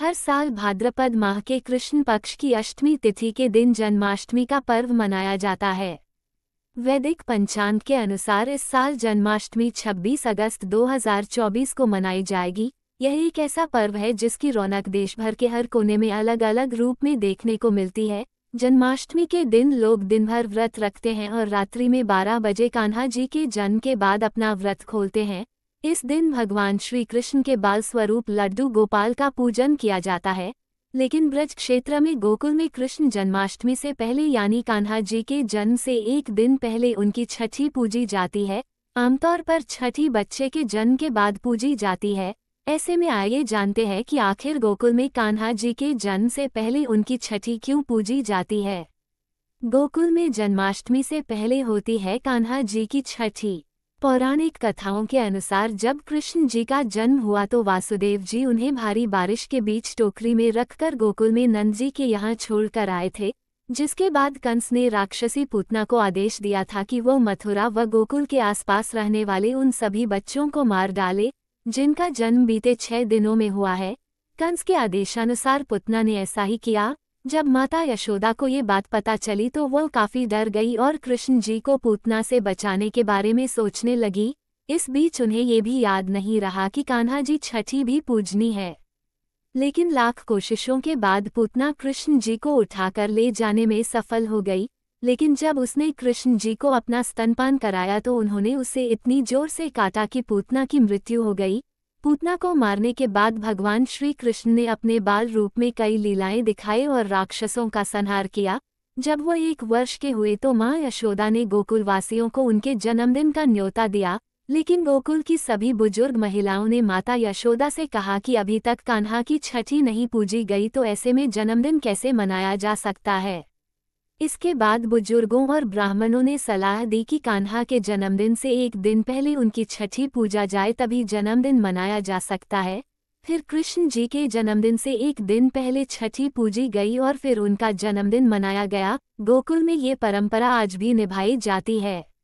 हर साल भाद्रपद माह के कृष्ण पक्ष की अष्टमी तिथि के दिन जन्माष्टमी का पर्व मनाया जाता है वैदिक पंचांग के अनुसार इस साल जन्माष्टमी 26 अगस्त 2024 को मनाई जाएगी यह एक ऐसा पर्व है जिसकी रौनक देशभर के हर कोने में अलग अलग रूप में देखने को मिलती है जन्माष्टमी के दिन लोग दिनभर व्रत रखते हैं और रात्रि में 12 बजे कान्हा जी के जन्म के बाद अपना व्रत खोलते हैं इस दिन भगवान श्री कृष्ण के बाल स्वरूप लड्डू गोपाल का पूजन किया जाता है लेकिन ब्रज क्षेत्र में गोकुल में कृष्ण जन्माष्टमी से पहले यानी कान्हा जी के जन्म से एक दिन पहले उनकी छठी पूजी जाती है आमतौर पर छठी बच्चे के जन्म के बाद पूजी जाती है ऐसे में आइए जानते हैं कि आखिर गोकुल में कान्हा जी के जन्म से पहले उनकी छठी क्यों पूजी जाती है गोकुल में जन्माष्टमी से पहले होती है कान्हा जी की छठी पौराणिक कथाओं के अनुसार जब कृष्ण जी का जन्म हुआ तो वासुदेव जी उन्हें भारी बारिश के बीच टोकरी में रखकर गोकुल में नंद जी के यहाँ छोड़कर आए थे जिसके बाद कंस ने राक्षसी पूतना को आदेश दिया था कि वो मथुरा व गोकुल के आसपास रहने वाले उन सभी बच्चों को मार डाले जिनका जन्म बीते छह दिनों में हुआ है कंस के आदेशानुसार पुतना ने ऐसा ही किया जब माता यशोदा को ये बात पता चली तो वह काफ़ी डर गई और कृष्ण जी को पूतना से बचाने के बारे में सोचने लगी इस बीच उन्हें ये भी याद नहीं रहा कि कान्हा जी छठी भी पूजनी है लेकिन लाख कोशिशों के बाद पूतना कृष्ण जी को उठाकर ले जाने में सफल हो गई लेकिन जब उसने कृष्ण जी को अपना स्तनपान कराया तो उन्होंने उसे इतनी जोर से काटा कि पूतना की मृत्यु हो गई पूतना को मारने के बाद भगवान श्री कृष्ण ने अपने बाल रूप में कई लीलाएं दिखाई और राक्षसों का संहार किया जब वह एक वर्ष के हुए तो माँ यशोदा ने गोकुलवासियों को उनके जन्मदिन का न्योता दिया लेकिन गोकुल की सभी बुजुर्ग महिलाओं ने माता यशोदा से कहा कि अभी तक कान्हा की छठी नहीं पूजी गई तो ऐसे में जन्मदिन कैसे मनाया जा सकता है इसके बाद बुजुर्गों और ब्राह्मणों ने सलाह दी कि कान्हा के जन्मदिन से एक दिन पहले उनकी छठी पूजा जाए तभी जन्मदिन मनाया जा सकता है फिर कृष्ण जी के जन्मदिन से एक दिन पहले छठी पूजी गई और फिर उनका जन्मदिन मनाया गया गोकुल में ये परंपरा आज भी निभाई जाती है